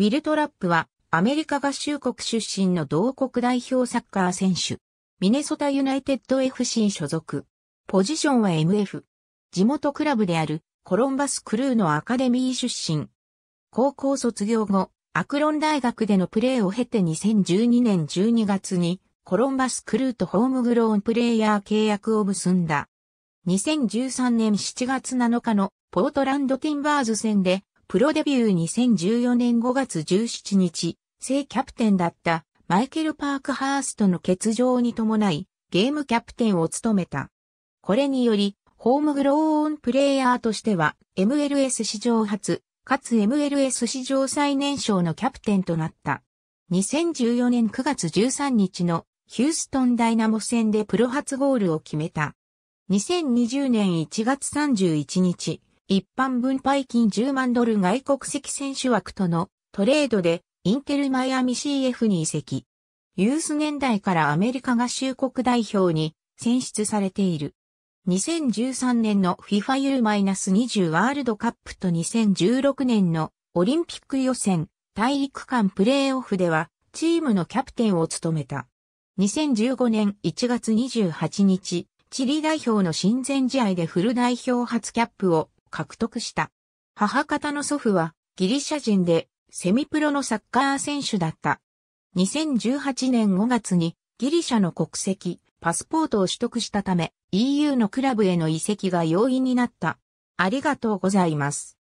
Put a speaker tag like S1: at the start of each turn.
S1: ウィルトラップはアメリカ合衆国出身の同国代表サッカー選手。ミネソタユナイテッド FC 所属。ポジションは MF。地元クラブであるコロンバスクルーのアカデミー出身。高校卒業後、アクロン大学でのプレーを経て2012年12月にコロンバスクルーとホームグローンプレイヤー契約を結んだ。2013年7月7日のポートランドティンバーズ戦でプロデビュー2014年5月17日、正キャプテンだったマイケル・パークハーストの欠場に伴い、ゲームキャプテンを務めた。これにより、ホームグローオンプレイヤーとしては、MLS 史上初、かつ MLS 史上最年少のキャプテンとなった。2014年9月13日のヒューストンダイナモ戦でプロ初ゴールを決めた。2020年1月31日、一般分配金10万ドル外国籍選手枠とのトレードでインテルマイアミ CF に移籍。ユース年代からアメリカ合衆国代表に選出されている。2013年の FIFAU-20 ワールドカップと2016年のオリンピック予選大陸間プレーオフではチームのキャプテンを務めた。2015年1月28日、チリ代表の親善試合でフル代表初キャップを獲得した。母方の祖父はギリシャ人でセミプロのサッカー選手だった。2018年5月にギリシャの国籍、パスポートを取得したため EU のクラブへの移籍が容易になった。ありがとうございます。